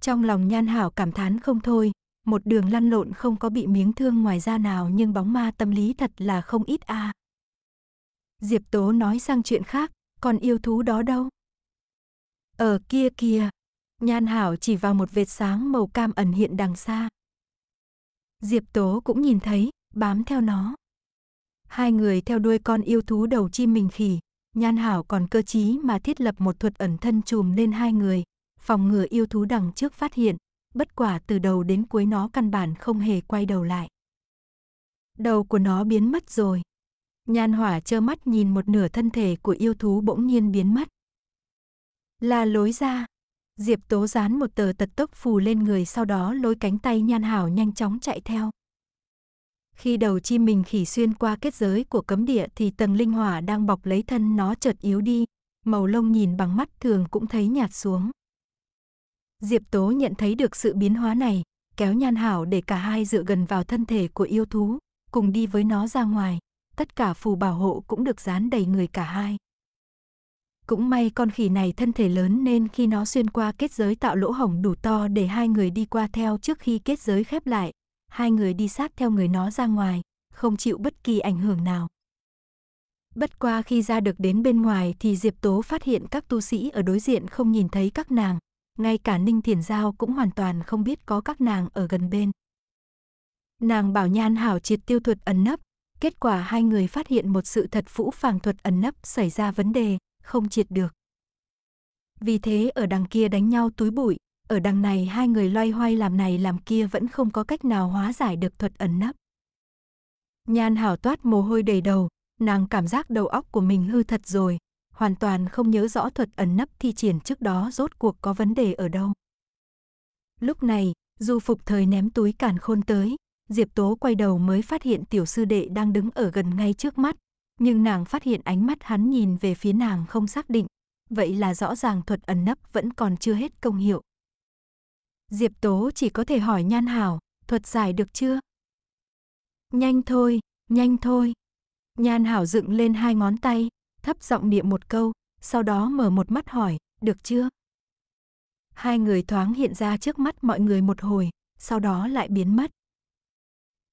Trong lòng Nhan Hảo cảm thán không thôi, một đường lăn lộn không có bị miếng thương ngoài da nào nhưng bóng ma tâm lý thật là không ít a. À. Diệp Tố nói sang chuyện khác, còn yêu thú đó đâu? Ở kia kia, Nhan Hảo chỉ vào một vệt sáng màu cam ẩn hiện đằng xa. Diệp Tố cũng nhìn thấy, bám theo nó. Hai người theo đuôi con yêu thú đầu chim mình khỉ, Nhan Hảo còn cơ trí mà thiết lập một thuật ẩn thân trùm lên hai người, phòng ngừa yêu thú đằng trước phát hiện, bất quả từ đầu đến cuối nó căn bản không hề quay đầu lại. Đầu của nó biến mất rồi. Nhan Hỏa trơ mắt nhìn một nửa thân thể của yêu thú bỗng nhiên biến mất. Là lối ra. Diệp Tố dán một tờ tật tốc phù lên người sau đó lôi cánh tay Nhan Hảo nhanh chóng chạy theo. Khi đầu chim mình khỉ xuyên qua kết giới của cấm địa thì tầng linh hỏa đang bọc lấy thân nó chợt yếu đi, màu lông nhìn bằng mắt thường cũng thấy nhạt xuống. Diệp Tố nhận thấy được sự biến hóa này, kéo Nhan Hảo để cả hai dựa gần vào thân thể của yêu thú, cùng đi với nó ra ngoài. Tất cả phù bảo hộ cũng được dán đầy người cả hai. Cũng may con khỉ này thân thể lớn nên khi nó xuyên qua kết giới tạo lỗ hổng đủ to để hai người đi qua theo trước khi kết giới khép lại, hai người đi sát theo người nó ra ngoài, không chịu bất kỳ ảnh hưởng nào. Bất qua khi ra được đến bên ngoài thì Diệp Tố phát hiện các tu sĩ ở đối diện không nhìn thấy các nàng, ngay cả Ninh Thiền Giao cũng hoàn toàn không biết có các nàng ở gần bên. Nàng bảo Nhan Hảo triệt tiêu thuật ẩn nấp, kết quả hai người phát hiện một sự thật phũ phàng thuật ẩn nấp xảy ra vấn đề, không triệt được. Vì thế ở đằng kia đánh nhau túi bụi, ở đằng này hai người loay hoay làm này làm kia vẫn không có cách nào hóa giải được thuật ẩn nấp. Nhan hảo toát mồ hôi đầy đầu, nàng cảm giác đầu óc của mình hư thật rồi, hoàn toàn không nhớ rõ thuật ẩn nấp thi triển trước đó rốt cuộc có vấn đề ở đâu. Lúc này, du phục thời ném túi càn khôn tới, Diệp Tố quay đầu mới phát hiện tiểu sư đệ đang đứng ở gần ngay trước mắt, nhưng nàng phát hiện ánh mắt hắn nhìn về phía nàng không xác định, vậy là rõ ràng thuật ẩn nấp vẫn còn chưa hết công hiệu. Diệp Tố chỉ có thể hỏi Nhan Hảo, thuật giải được chưa? Nhanh thôi, nhanh thôi. Nhan Hảo dựng lên hai ngón tay, thấp giọng niệm một câu, sau đó mở một mắt hỏi, được chưa? Hai người thoáng hiện ra trước mắt mọi người một hồi, sau đó lại biến mất.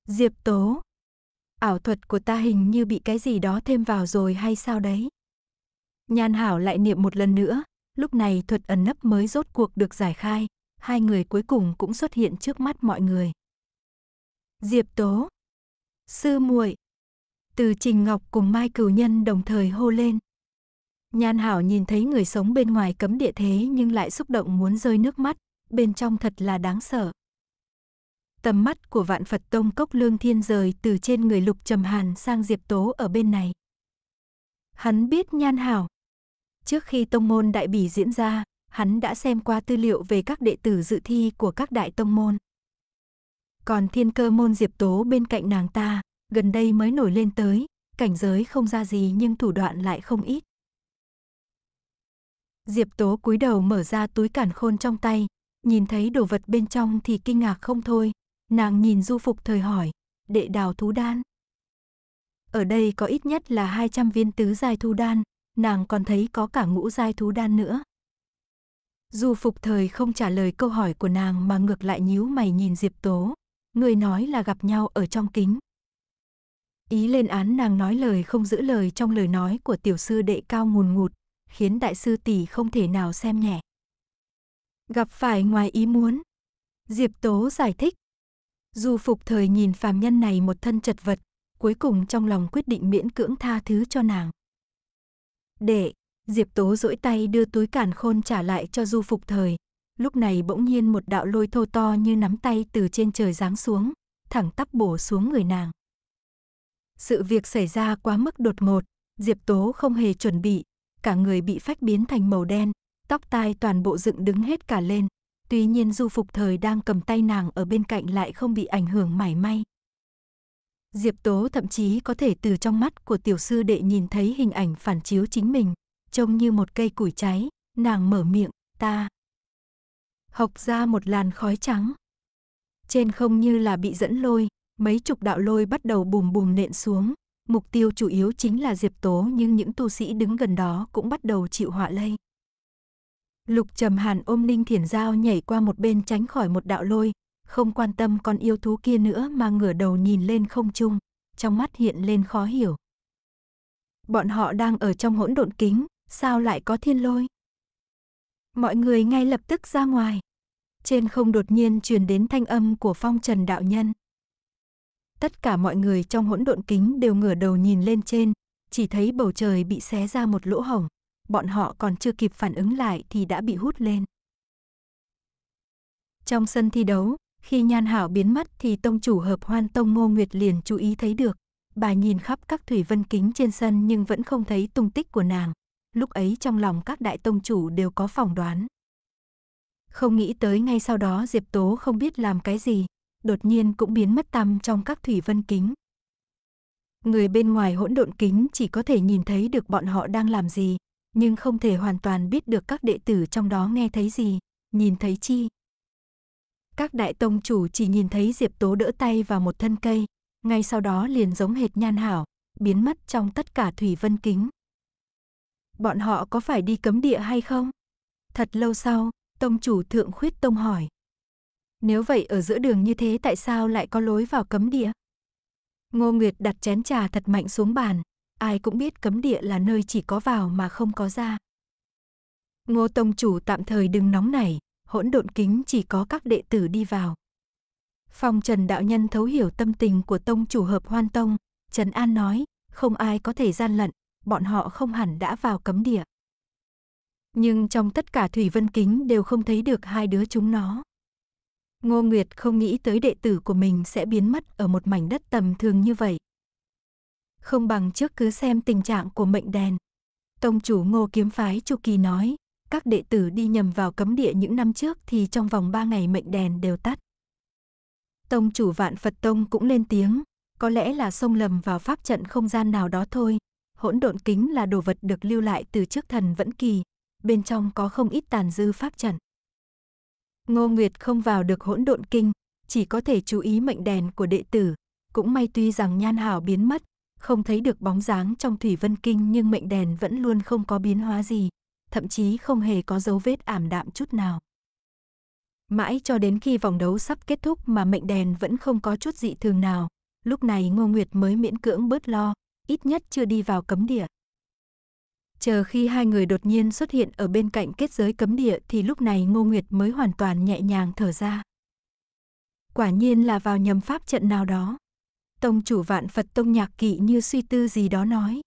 Diệp Tố, ảo thuật của ta hình như bị cái gì đó thêm vào rồi hay sao đấy. Nhan Hảo lại niệm một lần nữa, lúc này thuật ẩn nấp mới rốt cuộc được giải khai, hai người cuối cùng cũng xuất hiện trước mắt mọi người. Diệp Tố, Sư muội, Từ Trình Ngọc cùng Mai Cửu Nhân đồng thời hô lên. Nhan Hảo nhìn thấy người sống bên ngoài cấm địa thế nhưng lại xúc động muốn rơi nước mắt, bên trong thật là đáng sợ tầm mắt của vạn Phật Tông Cốc Lương Thiên rời từ trên người Lục Trầm Hàn sang Diệp Tố ở bên này. Hắn biết Nhan Hảo. Trước khi tông môn đại bỉ diễn ra, hắn đã xem qua tư liệu về các đệ tử dự thi của các đại tông môn. Còn thiên cơ môn Diệp Tố bên cạnh nàng ta, gần đây mới nổi lên tới, cảnh giới không ra gì nhưng thủ đoạn lại không ít. Diệp Tố cúi đầu mở ra túi cản khôn trong tay, nhìn thấy đồ vật bên trong thì kinh ngạc không thôi, Nàng nhìn du phục thời hỏi, đệ đào thú đan. Ở đây có ít nhất là 200 viên tứ giai thú đan, nàng còn thấy có cả ngũ giai thú đan nữa. Du phục thời không trả lời câu hỏi của nàng mà ngược lại nhíu mày nhìn Diệp Tố. Người nói là gặp nhau ở trong kính. Ý lên án nàng nói lời không giữ lời trong lời nói của tiểu sư đệ cao ngùn ngụt, khiến đại sư tỷ không thể nào xem nhẹ. Gặp phải ngoài ý muốn. Diệp Tố giải thích, Du phục thời nhìn phàm nhân này một thân chật vật, cuối cùng trong lòng quyết định miễn cưỡng tha thứ cho nàng. Đệ, Diệp Tố duỗi tay đưa túi cản khôn trả lại cho Du Phục Thời. Lúc này bỗng nhiên một đạo lôi thô to như nắm tay từ trên trời giáng xuống, thẳng tắp bổ xuống người nàng. Sự việc xảy ra quá mức đột ngột, Diệp Tố không hề chuẩn bị, cả người bị phách biến thành màu đen, tóc tai toàn bộ dựng đứng hết cả lên, Tuy nhiên du phục thời đang cầm tay nàng ở bên cạnh lại không bị ảnh hưởng mảy may. Diệp Tố thậm chí có thể từ trong mắt của tiểu sư đệ nhìn thấy hình ảnh phản chiếu chính mình, trông như một cây củi cháy, nàng mở miệng, ta. Học ra một làn khói trắng. Trên không như là bị dẫn lôi, mấy chục đạo lôi bắt đầu bùm bùm nện xuống. Mục tiêu chủ yếu chính là Diệp Tố nhưng những tu sĩ đứng gần đó cũng bắt đầu chịu họa lây. Lục Trầm Hàn ôm Ninh Thiển Giao nhảy qua một bên tránh khỏi một đạo lôi, không quan tâm con yêu thú kia nữa mà ngửa đầu nhìn lên không trung, trong mắt hiện lên khó hiểu. Bọn họ đang ở trong hỗn độn kính, sao lại có thiên lôi? Mọi người ngay lập tức ra ngoài. Trên không đột nhiên truyền đến thanh âm của phong trần đạo nhân. Tất cả mọi người trong hỗn độn kính đều ngửa đầu nhìn lên trên, chỉ thấy bầu trời bị xé ra một lỗ hổng bọn họ còn chưa kịp phản ứng lại thì đã bị hút lên. Trong sân thi đấu, khi Nhan Hảo biến mất thì tông chủ hợp hoan tông Ngô Nguyệt liền chú ý thấy được. Bà nhìn khắp các thủy vân kính trên sân nhưng vẫn không thấy tung tích của nàng. Lúc ấy trong lòng các đại tông chủ đều có phỏng đoán. Không nghĩ tới ngay sau đó Diệp Tố không biết làm cái gì, đột nhiên cũng biến mất tăm trong các thủy vân kính. Người bên ngoài hỗn độn kính chỉ có thể nhìn thấy được bọn họ đang làm gì, nhưng không thể hoàn toàn biết được các đệ tử trong đó nghe thấy gì, nhìn thấy chi. Các đại tông chủ chỉ nhìn thấy Diệp Tố đỡ tay vào một thân cây, ngay sau đó liền giống hệt nhan hảo, biến mất trong tất cả thủy vân kính. Bọn họ có phải đi cấm địa hay không? Thật lâu sau, tông chủ thượng khuyết tông hỏi. Nếu vậy ở giữa đường như thế tại sao lại có lối vào cấm địa? Ngô Nguyệt đặt chén trà thật mạnh xuống bàn, ai cũng biết cấm địa là nơi chỉ có vào mà không có ra. Ngô Tông Chủ tạm thời đừng nóng nảy, hỗn độn kính chỉ có các đệ tử đi vào. Phong Trần Đạo Nhân thấu hiểu tâm tình của Tông Chủ Hợp Hoan Tông, Trần An nói, không ai có thể gian lận, bọn họ không hẳn đã vào cấm địa. Nhưng trong tất cả Thủy Vân Kính đều không thấy được hai đứa chúng nó. Ngô Nguyệt không nghĩ tới đệ tử của mình sẽ biến mất ở một mảnh đất tầm thường như vậy không bằng trước cứ xem tình trạng của mệnh đèn. Tông chủ ngô kiếm phái Chu Kỳ nói, các đệ tử đi nhầm vào cấm địa những năm trước thì trong vòng ba ngày mệnh đèn đều tắt. Tông chủ vạn Phật Tông cũng lên tiếng, có lẽ là xông lầm vào pháp trận không gian nào đó thôi. Hỗn độn kính là đồ vật được lưu lại từ trước thần vẫn kỳ, bên trong có không ít tàn dư pháp trận. Ngô Nguyệt không vào được hỗn độn kinh, chỉ có thể chú ý mệnh đèn của đệ tử. Cũng may tuy rằng nhan hảo biến mất, không thấy được bóng dáng trong thủy vân kinh nhưng mệnh đèn vẫn luôn không có biến hóa gì, thậm chí không hề có dấu vết ảm đạm chút nào. Mãi cho đến khi vòng đấu sắp kết thúc mà mệnh đèn vẫn không có chút dị thường nào, lúc này Ngô Nguyệt mới miễn cưỡng bớt lo, ít nhất chưa đi vào cấm địa. Chờ khi hai người đột nhiên xuất hiện ở bên cạnh kết giới cấm địa thì lúc này Ngô Nguyệt mới hoàn toàn nhẹ nhàng thở ra. Quả nhiên là vào nhầm pháp trận nào đó tông chủ vạn Phật tông nhạc kỵ như suy tư gì đó nói.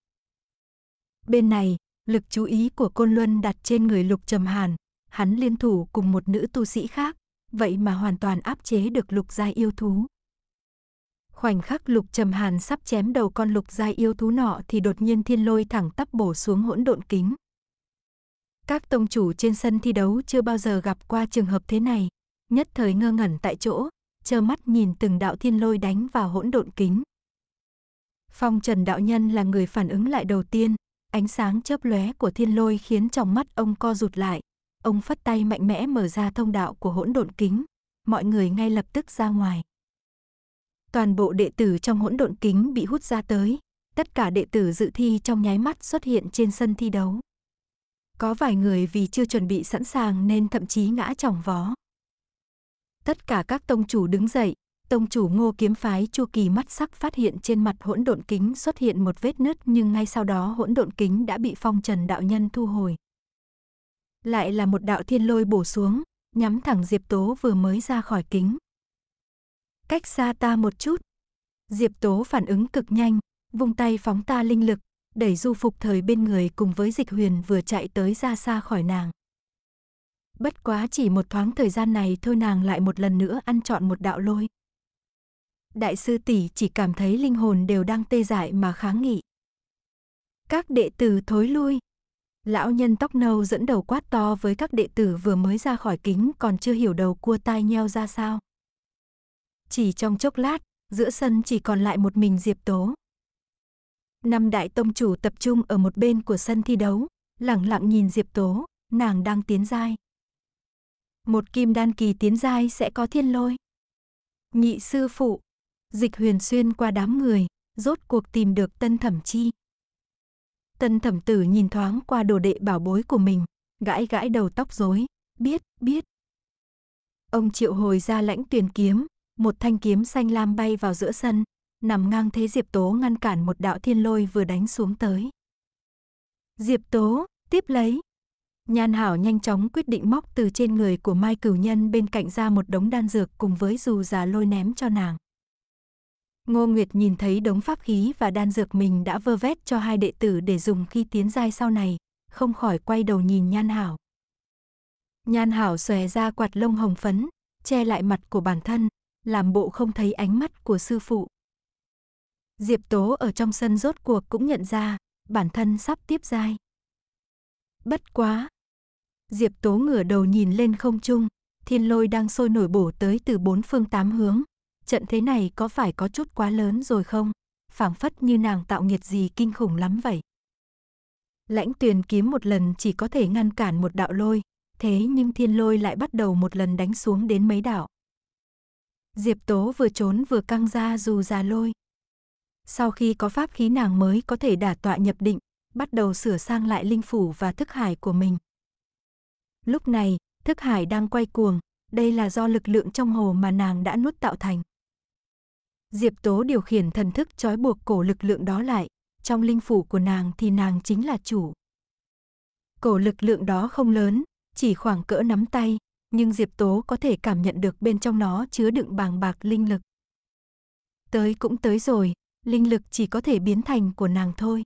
Bên này, lực chú ý của Côn Luân đặt trên người Lục Trầm Hàn, hắn liên thủ cùng một nữ tu sĩ khác, vậy mà hoàn toàn áp chế được Lục giai yêu thú. Khoảnh khắc Lục Trầm Hàn sắp chém đầu con Lục giai yêu thú nọ thì đột nhiên thiên lôi thẳng tắp bổ xuống hỗn độn kính. Các tông chủ trên sân thi đấu chưa bao giờ gặp qua trường hợp thế này, nhất thời ngơ ngẩn tại chỗ, trơ mắt nhìn từng đạo thiên lôi đánh vào hỗn độn kính. Phong Trần đạo nhân là người phản ứng lại đầu tiên, ánh sáng chớp lóe của thiên lôi khiến trong mắt ông co rụt lại, ông phất tay mạnh mẽ mở ra thông đạo của hỗn độn kính, mọi người ngay lập tức ra ngoài. Toàn bộ đệ tử trong hỗn độn kính bị hút ra tới, tất cả đệ tử dự thi trong nháy mắt xuất hiện trên sân thi đấu. Có vài người vì chưa chuẩn bị sẵn sàng nên thậm chí ngã trọng vó. Tất cả các tông chủ đứng dậy, tông chủ ngô kiếm phái chu kỳ mắt sắc phát hiện trên mặt hỗn độn kính xuất hiện một vết nứt nhưng ngay sau đó hỗn độn kính đã bị phong trần đạo nhân thu hồi. Lại là một đạo thiên lôi bổ xuống, nhắm thẳng Diệp Tố vừa mới ra khỏi kính. Cách xa ta một chút. Diệp Tố phản ứng cực nhanh, vung tay phóng ta linh lực, đẩy du phục thời bên người cùng với dịch huyền vừa chạy tới ra xa khỏi nàng. Bất quá chỉ một thoáng thời gian này thôi nàng lại một lần nữa ăn chọn một đạo lôi. Đại sư tỷ chỉ cảm thấy linh hồn đều đang tê dại mà kháng nghị. Các đệ tử thối lui. Lão nhân tóc nâu dẫn đầu quát to với các đệ tử vừa mới ra khỏi kính còn chưa hiểu đầu cua tai nheo ra sao. Chỉ trong chốc lát, giữa sân chỉ còn lại một mình Diệp Tố. Năm đại tông chủ tập trung ở một bên của sân thi đấu, lặng lặng nhìn Diệp Tố, nàng đang tiến giai. Một kim đan kỳ tiến giai sẽ có thiên lôi. Nhị sư phụ, dịch huyền xuyên qua đám người, rốt cuộc tìm được tân thẩm chi. Tân thẩm tử nhìn thoáng qua đồ đệ bảo bối của mình, gãi gãi đầu tóc rối, biết, biết. Ông triệu hồi ra lãnh tuyển kiếm, một thanh kiếm xanh lam bay vào giữa sân, nằm ngang thế Diệp Tố ngăn cản một đạo thiên lôi vừa đánh xuống tới. Diệp Tố, tiếp lấy, Nhan Hảo nhanh chóng quyết định móc từ trên người của Mai Cửu Nhân bên cạnh ra một đống đan dược cùng với dù già lôi ném cho nàng. Ngô Nguyệt nhìn thấy đống pháp khí và đan dược mình đã vơ vét cho hai đệ tử để dùng khi tiến giai sau này, không khỏi quay đầu nhìn Nhan Hảo. Nhan Hảo xòe ra quạt lông hồng phấn, che lại mặt của bản thân, làm bộ không thấy ánh mắt của sư phụ. Diệp Tố ở trong sân rốt cuộc cũng nhận ra, bản thân sắp tiếp giai. Bất quá. Diệp Tố ngửa đầu nhìn lên không trung, thiên lôi đang sôi nổi bổ tới từ bốn phương tám hướng. Trận thế này có phải có chút quá lớn rồi không? phảng phất như nàng tạo nghiệt gì kinh khủng lắm vậy. Lãnh tuyền kiếm một lần chỉ có thể ngăn cản một đạo lôi, thế nhưng thiên lôi lại bắt đầu một lần đánh xuống đến mấy đạo. Diệp Tố vừa trốn vừa căng ra dù ra lôi. Sau khi có pháp khí nàng mới có thể đả tọa nhập định, bắt đầu sửa sang lại linh phủ và thức hải của mình. Lúc này, thức hải đang quay cuồng, đây là do lực lượng trong hồ mà nàng đã nuốt tạo thành. Diệp Tố điều khiển thần thức trói buộc cổ lực lượng đó lại, trong linh phủ của nàng thì nàng chính là chủ. Cổ lực lượng đó không lớn, chỉ khoảng cỡ nắm tay, nhưng Diệp Tố có thể cảm nhận được bên trong nó chứa đựng bàng bạc linh lực. Tới cũng tới rồi, linh lực chỉ có thể biến thành của nàng thôi.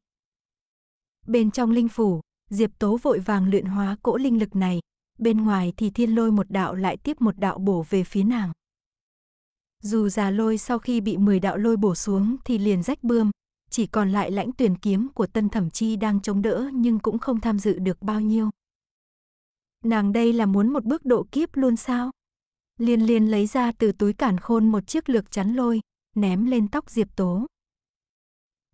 Bên trong linh phủ, Diệp Tố vội vàng luyện hóa cỗ linh lực này, bên ngoài thì thiên lôi một đạo lại tiếp một đạo bổ về phía nàng. Dù già lôi sau khi bị 10 đạo lôi bổ xuống thì liền rách bươm, chỉ còn lại lãnh tuyển kiếm của tân thẩm chi đang chống đỡ nhưng cũng không tham dự được bao nhiêu. Nàng đây là muốn một bước độ kiếp luôn sao? Liên liên lấy ra từ túi cản khôn một chiếc lược chắn lôi, ném lên tóc Diệp Tố.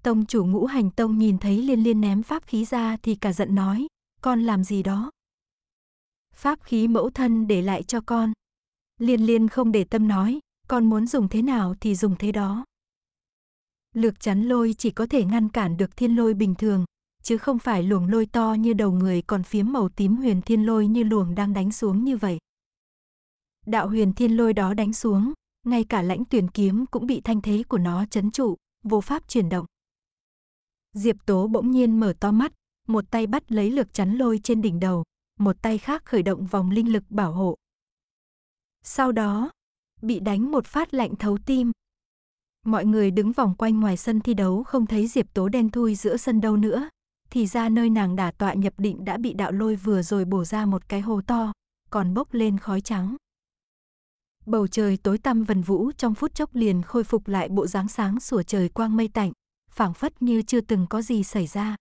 Tông chủ ngũ hành tông nhìn thấy liên liên ném pháp khí ra thì cả giận nói, con làm gì đó? Pháp khí mẫu thân để lại cho con. Liên liên không để tâm nói, con muốn dùng thế nào thì dùng thế đó. Lược chắn lôi chỉ có thể ngăn cản được thiên lôi bình thường, chứ không phải luồng lôi to như đầu người còn phiếm màu tím huyền thiên lôi như luồng đang đánh xuống như vậy. Đạo huyền thiên lôi đó đánh xuống, ngay cả lãnh tuyển kiếm cũng bị thanh thế của nó chấn trụ, vô pháp chuyển động. Diệp Tố bỗng nhiên mở to mắt, một tay bắt lấy lược chắn lôi trên đỉnh đầu, một tay khác khởi động vòng linh lực bảo hộ. Sau đó, bị đánh một phát lạnh thấu tim. Mọi người đứng vòng quanh ngoài sân thi đấu không thấy Diệp Tố đen thui giữa sân đâu nữa. Thì ra nơi nàng đả tọa nhập định đã bị đạo lôi vừa rồi bổ ra một cái hồ to, còn bốc lên khói trắng. Bầu trời tối tăm vần vũ trong phút chốc liền khôi phục lại bộ dáng sáng sủa trời quang mây tạnh, phảng phất như chưa từng có gì xảy ra.